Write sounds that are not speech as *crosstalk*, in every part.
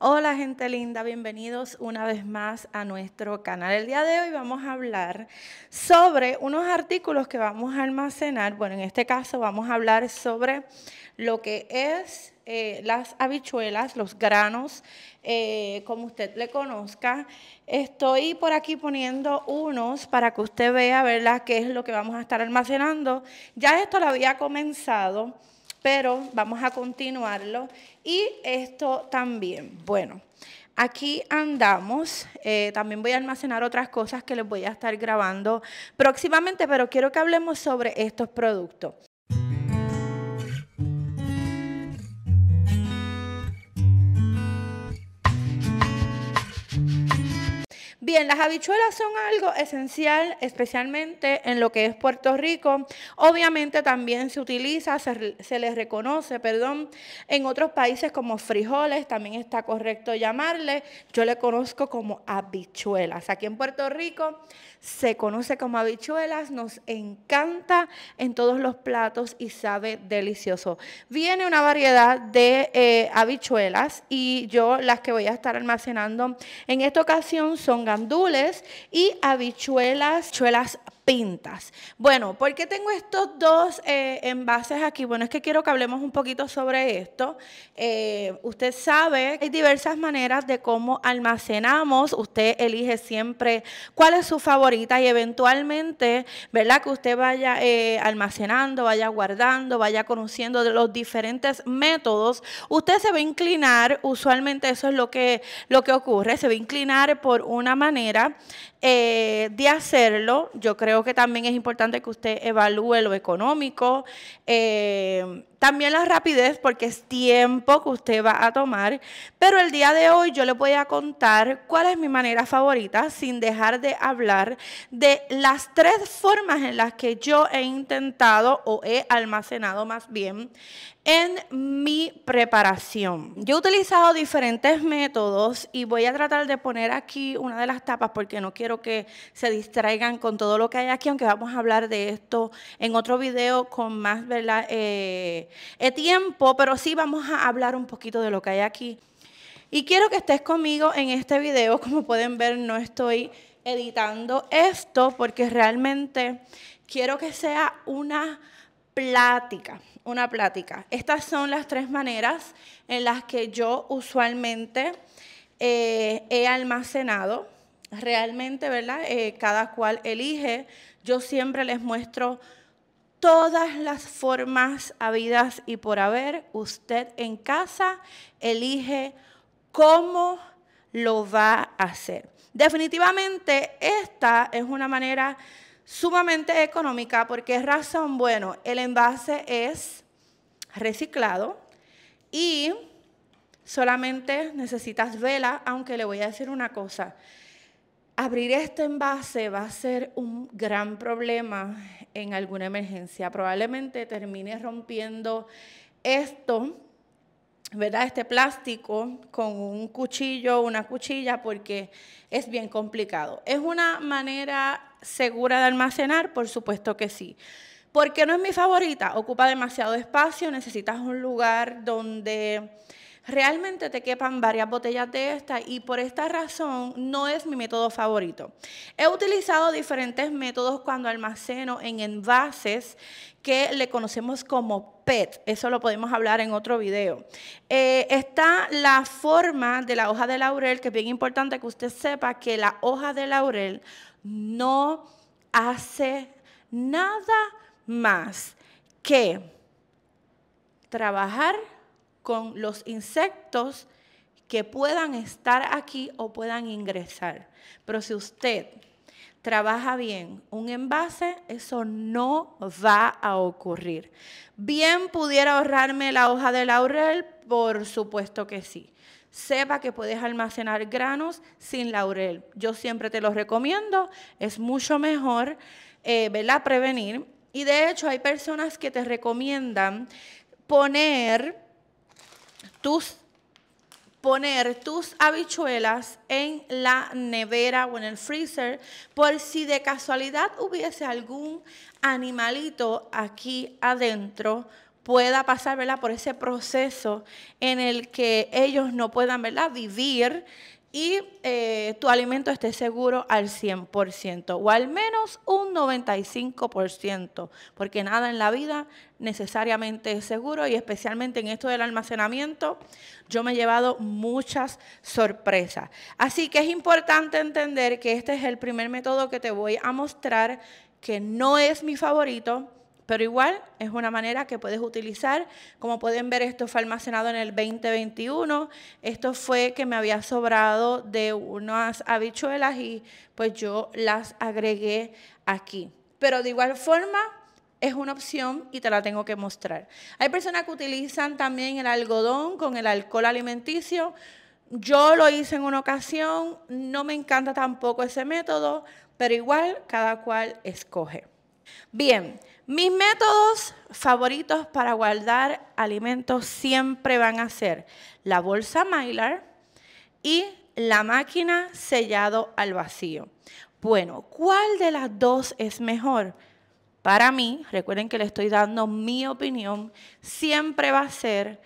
Hola gente linda, bienvenidos una vez más a nuestro canal. El día de hoy vamos a hablar sobre unos artículos que vamos a almacenar. Bueno, en este caso vamos a hablar sobre lo que es eh, las habichuelas, los granos, eh, como usted le conozca. Estoy por aquí poniendo unos para que usted vea, ¿verdad?, qué es lo que vamos a estar almacenando. Ya esto lo había comenzado pero vamos a continuarlo. Y esto también, bueno, aquí andamos. Eh, también voy a almacenar otras cosas que les voy a estar grabando próximamente, pero quiero que hablemos sobre estos productos. Bien, las habichuelas son algo esencial, especialmente en lo que es Puerto Rico. Obviamente también se utiliza, se, les reconoce, perdón, en otros países como frijoles, también está correcto llamarle. Yo le conozco como habichuelas. Aquí en Puerto Rico se conoce como habichuelas, nos encanta en todos los platos y sabe delicioso. Viene una variedad de eh, habichuelas y yo las que voy a estar almacenando en esta ocasión son gandules y habichuelas, habichuelas pintas. Bueno, ¿por qué tengo estos dos eh, envases aquí? Bueno, es que quiero que hablemos un poquito sobre esto. Eh, usted sabe, hay diversas maneras de cómo almacenamos. Usted elige siempre cuál es su favorita y eventualmente, ¿verdad? Que usted vaya eh, almacenando, vaya guardando, vaya conociendo de los diferentes métodos. Usted se va a inclinar, usualmente eso es lo que, lo que ocurre, se va a inclinar por una manera de hacerlo. Yo creo creo que también es importante que usted evalúe lo económico. Eh, también la rapidez, porque es tiempo que usted va a tomar. Pero el día de hoy yo le voy a contar cuál es mi manera favorita, sin dejar de hablar de las tres formas en las que yo he intentado o he almacenado más bien en mi preparación. Yo he utilizado diferentes métodos y voy a tratar de poner aquí una de las tapas porque no quiero que se distraigan con todo lo que hay aquí, aunque vamos a hablar de esto en otro video con más, ¿verdad? Eh, tiempo, pero sí vamos a hablar un poquito de lo que hay aquí. Y quiero que estés conmigo en este video. *laughs* Como pueden ver, no estoy editando esto porque realmente quiero que sea una plática, una plática. Estas son las tres maneras en las que yo usualmente eh, he almacenado. Realmente, ¿verdad? Eh, cada cual elige. Yo siempre les muestro todas las formas habidas y por haber, usted en casa elige cómo lo va a hacer. Definitivamente esta es una manera sumamente económica porque es razón, bueno, el envase es reciclado y solamente necesitas vela, aunque le voy a decir una cosa abrir este envase va a ser un gran problema en alguna emergencia. Probablemente termine rompiendo esto, ¿verdad? Este plástico con un cuchillo, una cuchilla, porque es bien complicado. ¿Es una manera segura de almacenar? Por supuesto que sí. ¿Por qué no es mi favorita? Ocupa demasiado espacio, necesitas un lugar donde realmente te quepan varias botellas de esta y por esta razón no es mi método favorito. He utilizado diferentes métodos cuando almaceno en envases que le conocemos como PET, eso lo podemos hablar en otro video. Eh, está la forma de la hoja de laurel, que es bien importante que usted sepa que la hoja de laurel no hace nada más que trabajar con los insectos que puedan estar aquí o puedan ingresar. Pero si usted trabaja bien un envase, eso no va a ocurrir. Bien pudiera ahorrarme la hoja de laurel, por supuesto que sí. Sepa que puedes almacenar granos sin laurel. Yo siempre te los recomiendo, es mucho mejor, eh, Prevenir. Y de hecho hay personas que te recomiendan poner tus poner tus habichuelas en la nevera o en el freezer por si de casualidad hubiese algún animalito aquí adentro pueda pasar ¿verdad? por ese proceso en el que ellos no puedan ¿verdad? vivir y eh, tu alimento esté seguro al 100% o al menos un 95%, porque nada en la vida necesariamente es seguro y especialmente en esto del almacenamiento yo me he llevado muchas sorpresas. Así que es importante entender que este es el primer método que te voy a mostrar que no es mi favorito, pero igual es una manera que puedes utilizar. Como pueden ver, esto fue almacenado en el 2021. Esto fue que me había sobrado de unas habichuelas y pues yo las agregué aquí. Pero de igual forma, es una opción y te la tengo que mostrar. Hay personas que utilizan también el algodón con el alcohol alimenticio. Yo lo hice en una ocasión, no me encanta tampoco ese método, pero igual cada cual escoge. Bien, mis métodos favoritos para guardar alimentos siempre van a ser la bolsa Mylar y la máquina sellado al vacío. Bueno, ¿cuál de las dos es mejor? Para mí, recuerden que le estoy dando mi opinión, siempre va a ser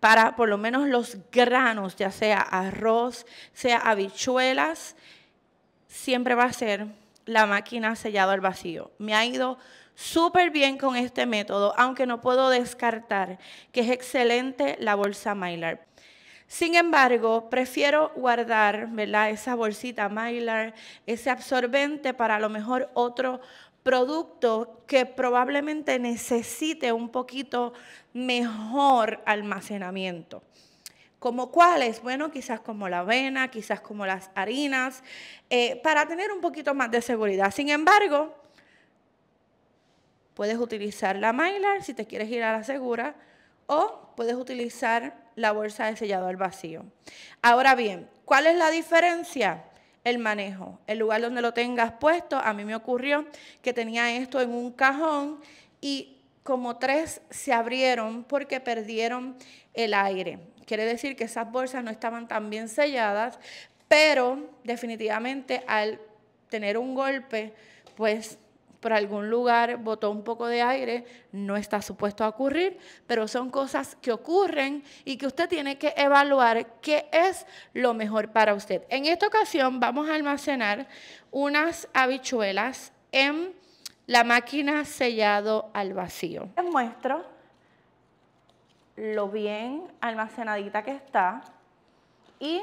para por lo menos los granos, ya sea arroz, sea habichuelas, siempre va a ser la máquina sellado al vacío. Me ha ido súper bien con este método, aunque no puedo descartar que es excelente la bolsa Mylar. Sin embargo, prefiero guardar esa bolsita Mylar, ese absorbente para a lo mejor otro producto que probablemente necesite un poquito mejor almacenamiento. ¿Como cuáles? Bueno, quizás como la avena, quizás como las harinas, eh, para tener un poquito más de seguridad. Sin embargo, puedes utilizar la Mylar si te quieres ir a la segura o puedes utilizar la bolsa de sellado al vacío. Ahora bien, ¿cuál es la diferencia? El manejo, el lugar donde lo tengas puesto. A mí me ocurrió que tenía esto en un cajón y como tres se abrieron porque perdieron el aire. Quiere decir que esas bolsas no estaban tan bien selladas, pero definitivamente al tener un golpe, pues por algún lugar botó un poco de aire, no está supuesto a ocurrir, pero son cosas que ocurren y que usted tiene que evaluar qué es lo mejor para usted. En esta ocasión vamos a almacenar unas habichuelas en la máquina sellado al vacío. Les muestro lo bien almacenadita que está y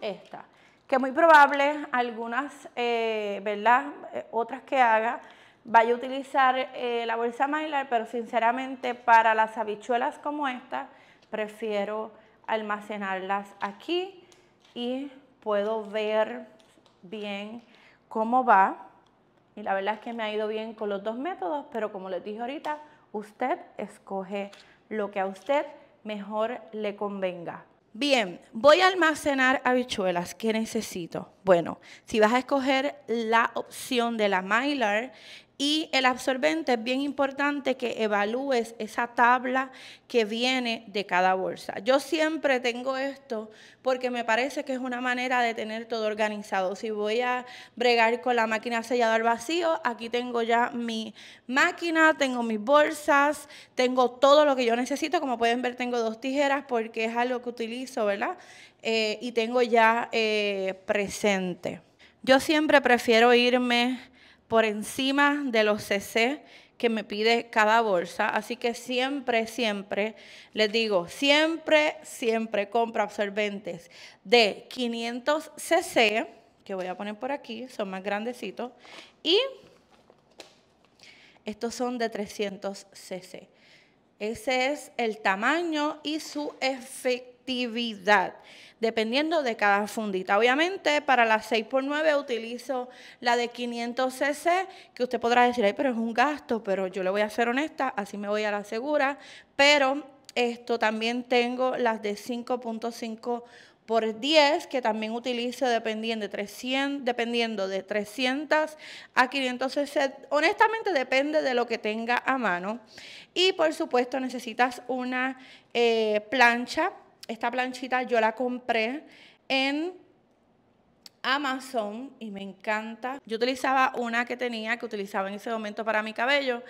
esta, que muy probable algunas, eh, ¿verdad? Eh, otras que haga, vaya a utilizar eh, la bolsa Mylar, pero sinceramente para las habichuelas como esta, prefiero almacenarlas aquí y puedo ver bien cómo va. Y la verdad es que me ha ido bien con los dos métodos, pero como les dije ahorita, usted escoge lo que a usted mejor le convenga. Bien, voy a almacenar habichuelas. ¿Qué necesito? Bueno, si vas a escoger la opción de la Mylar, y el absorbente es bien importante que evalúes esa tabla que viene de cada bolsa. Yo siempre tengo esto porque me parece que es una manera de tener todo organizado. Si voy a bregar con la máquina sellador vacío, aquí tengo ya mi máquina, tengo mis bolsas, tengo todo lo que yo necesito. Como pueden ver, tengo dos tijeras porque es algo que utilizo, ¿verdad? Eh, y tengo ya eh, presente. Yo siempre prefiero irme por encima de los CC que me pide cada bolsa. Así que siempre, siempre, les digo, siempre, siempre compra absorbentes de 500 cc, que voy a poner por aquí, son más grandecitos, y estos son de 300 cc. Ese es el tamaño y su efecto dependiendo de cada fundita. Obviamente, para la 6x9 utilizo la de 500cc, que usted podrá decir, ay, pero es un gasto, pero yo le voy a ser honesta, así me voy a la segura, pero esto también tengo las de 5.5 por 10, que también utilizo dependiendo de 300, a de cc a Honestamente depende de lo que tenga a mano. Y por supuesto necesitas una eh, plancha esta planchita yo la compré en Amazon y me encanta. Yo utilizaba una que tenía, que utilizaba en ese momento para mi cabello,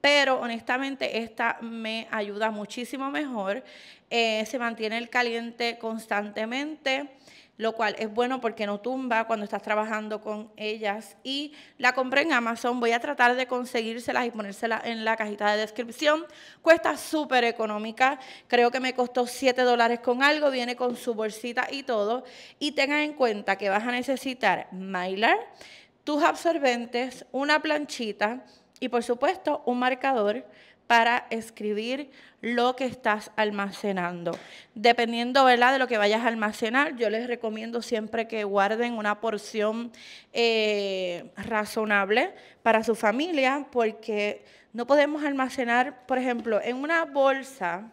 pero honestamente esta me ayuda muchísimo mejor. Eh, se mantiene el caliente constantemente lo cual es bueno porque no tumba cuando estás trabajando con ellas. Y la compré en Amazon, voy a tratar de conseguírselas y ponérselas en la cajita de descripción. Cuesta súper económica, creo que me costó 7 dólares con algo, viene con su bolsita y todo. Y tengan en cuenta que vas a necesitar mylar, tus absorbentes, una planchita y por supuesto un marcador para escribir lo que estás almacenando. Dependiendo ¿verdad? de lo que vayas a almacenar, yo les recomiendo siempre que guarden una porción eh, razonable para su familia, porque no podemos almacenar, por ejemplo, en una bolsa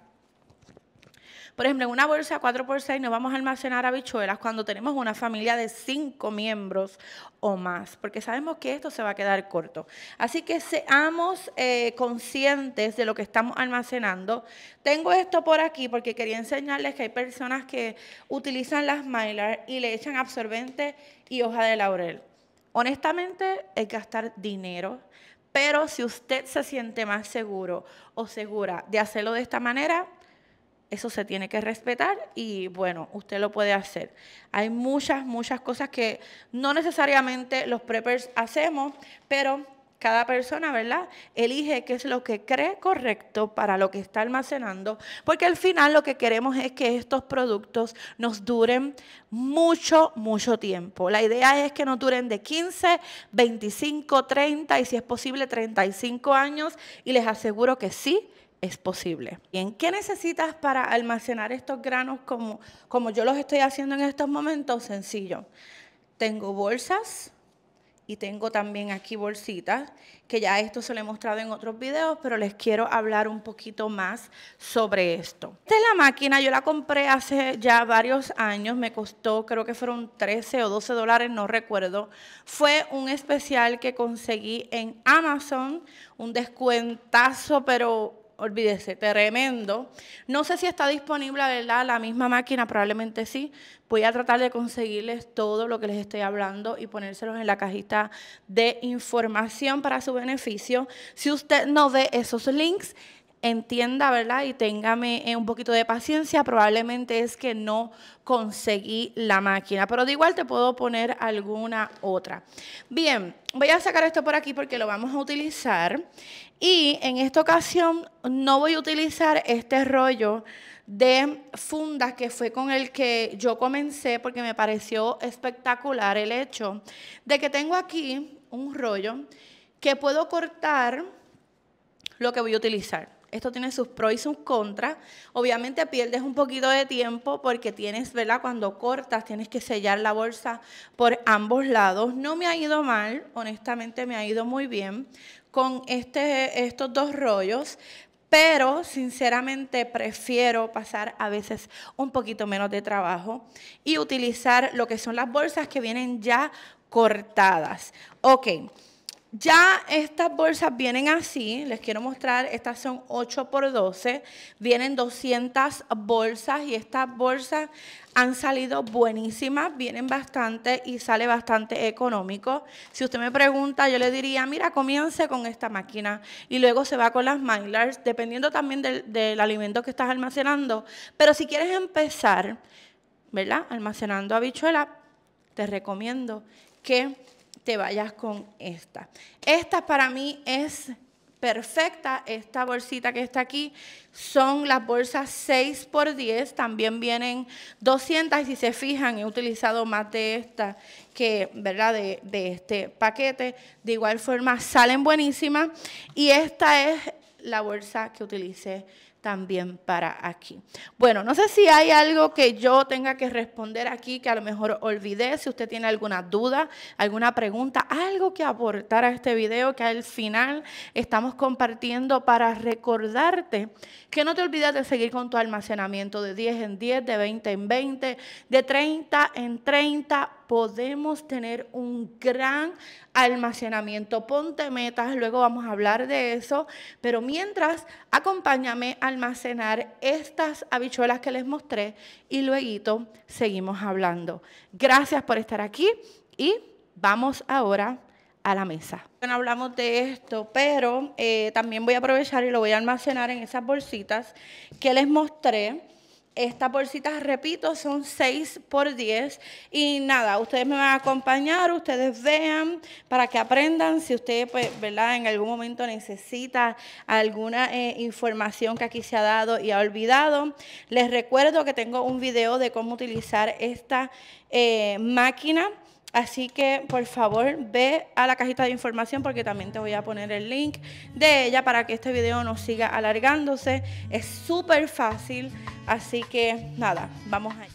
por ejemplo, en una bolsa 4x6 no vamos a almacenar habichuelas cuando tenemos una familia de 5 miembros o más, porque sabemos que esto se va a quedar corto. Así que seamos eh, conscientes de lo que estamos almacenando. Tengo esto por aquí porque quería enseñarles que hay personas que utilizan las Mylar y le echan absorbente y hoja de laurel. Honestamente, es gastar dinero. Pero si usted se siente más seguro o segura de hacerlo de esta manera, eso se tiene que respetar y bueno, usted lo puede hacer. Hay muchas, muchas cosas que no necesariamente los preppers hacemos, pero cada persona, ¿verdad? Elige qué es lo que cree correcto para lo que está almacenando, porque al final lo que queremos es que estos productos nos duren mucho, mucho tiempo. La idea es que nos duren de 15, 25, 30 y si es posible 35 años y les aseguro que sí es posible. Bien, ¿qué necesitas para almacenar estos granos como, como yo los estoy haciendo en estos momentos? Sencillo. Tengo bolsas y tengo también aquí bolsitas, que ya esto se lo he mostrado en otros videos, pero les quiero hablar un poquito más sobre esto. Esta es la máquina, yo la compré hace ya varios años, me costó creo que fueron 13 o 12 dólares, no recuerdo. Fue un especial que conseguí en Amazon, un descuentazo, pero olvídese, tremendo. No sé si está disponible, ¿verdad? La misma máquina, probablemente sí. Voy a tratar de conseguirles todo lo que les estoy hablando y ponérselos en la cajita de información para su beneficio. Si usted no ve esos links, entienda, ¿verdad? Y téngame eh, un poquito de paciencia, probablemente es que no conseguí la máquina, pero de igual te puedo poner alguna otra. Bien, voy a sacar esto por aquí porque lo vamos a utilizar y en esta ocasión no voy a utilizar este rollo de fundas que fue con el que yo comencé porque me pareció espectacular el hecho de que tengo aquí un rollo que puedo cortar lo que voy a utilizar. Esto tiene sus pros y sus contras. Obviamente pierdes un poquito de tiempo porque tienes, ¿verdad? Cuando cortas tienes que sellar la bolsa por ambos lados. No me ha ido mal, honestamente me ha ido muy bien con este, estos dos rollos, pero sinceramente prefiero pasar a veces un poquito menos de trabajo y utilizar lo que son las bolsas que vienen ya cortadas. Ok. Ya estas bolsas vienen así, les quiero mostrar, estas son 8 por 12, vienen 200 bolsas y estas bolsas han salido buenísimas, vienen bastante y sale bastante económico. Si usted me pregunta, yo le diría, mira, comience con esta máquina y luego se va con las Mylars, dependiendo también del, del alimento que estás almacenando. Pero si quieres empezar, ¿verdad? Almacenando habichuela, te recomiendo que te vayas con esta. Esta para mí es perfecta. Esta bolsita que está aquí son las bolsas 6 x 10. También vienen 200 y si se fijan he utilizado más de esta que, ¿verdad? De, de este paquete. De igual forma salen buenísimas y esta es la bolsa que utilicé también para aquí. Bueno, no sé si hay algo que yo tenga que responder aquí que a lo mejor olvidé, si usted tiene alguna duda, alguna pregunta, algo que aportar a este video que al final estamos compartiendo para recordarte que no te olvides de seguir con tu almacenamiento de 10 en 10, de 20 en 20, de 30 en 30 podemos tener un gran almacenamiento. Ponte metas, luego vamos a hablar de eso, pero mientras acompáñame a almacenar estas habichuelas que les mostré y luego seguimos hablando. Gracias por estar aquí y vamos ahora a la mesa. Bueno, hablamos de esto, pero eh, también voy a aprovechar y lo voy a almacenar en esas bolsitas que les mostré. Esta bolsitas, repito, son 6 por 10. Y nada, ustedes me van a acompañar, ustedes vean para que aprendan. Si usted, pues, ¿verdad? En algún momento necesita alguna eh, información que aquí se ha dado y ha olvidado. Les recuerdo que tengo un video de cómo utilizar esta eh, máquina Así que por favor ve a la cajita de información porque también te voy a poner el link de ella para que este video no siga alargándose. Es súper fácil, así que nada, vamos allá.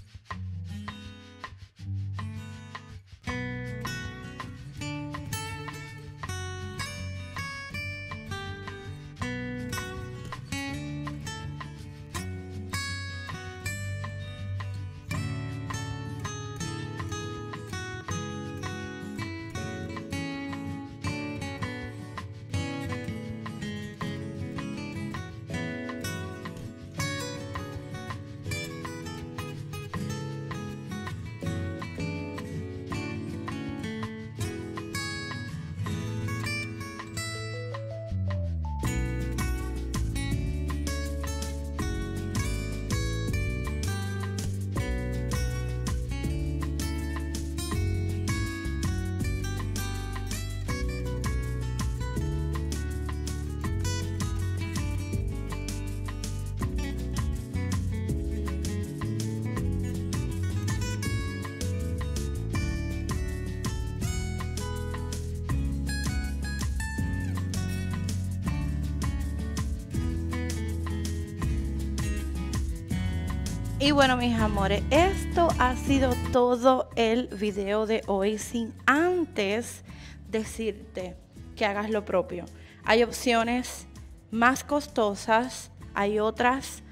Y bueno, mis amores, esto ha sido todo el video de hoy sin antes decirte que hagas lo propio. Hay opciones más costosas, hay otras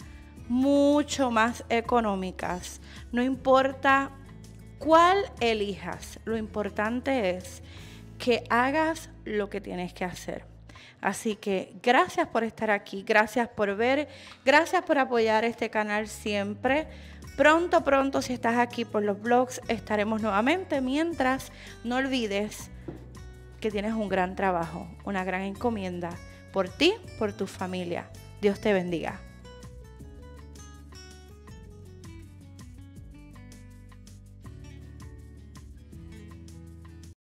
mucho más económicas. No importa cuál elijas, lo importante es que hagas lo que tienes que hacer. Así que gracias por estar aquí, gracias por ver, gracias por apoyar este canal siempre. Pronto, pronto, si estás aquí por los vlogs, estaremos nuevamente. Mientras, no olvides que tienes un gran trabajo, una gran encomienda por ti, por tu familia. Dios te bendiga.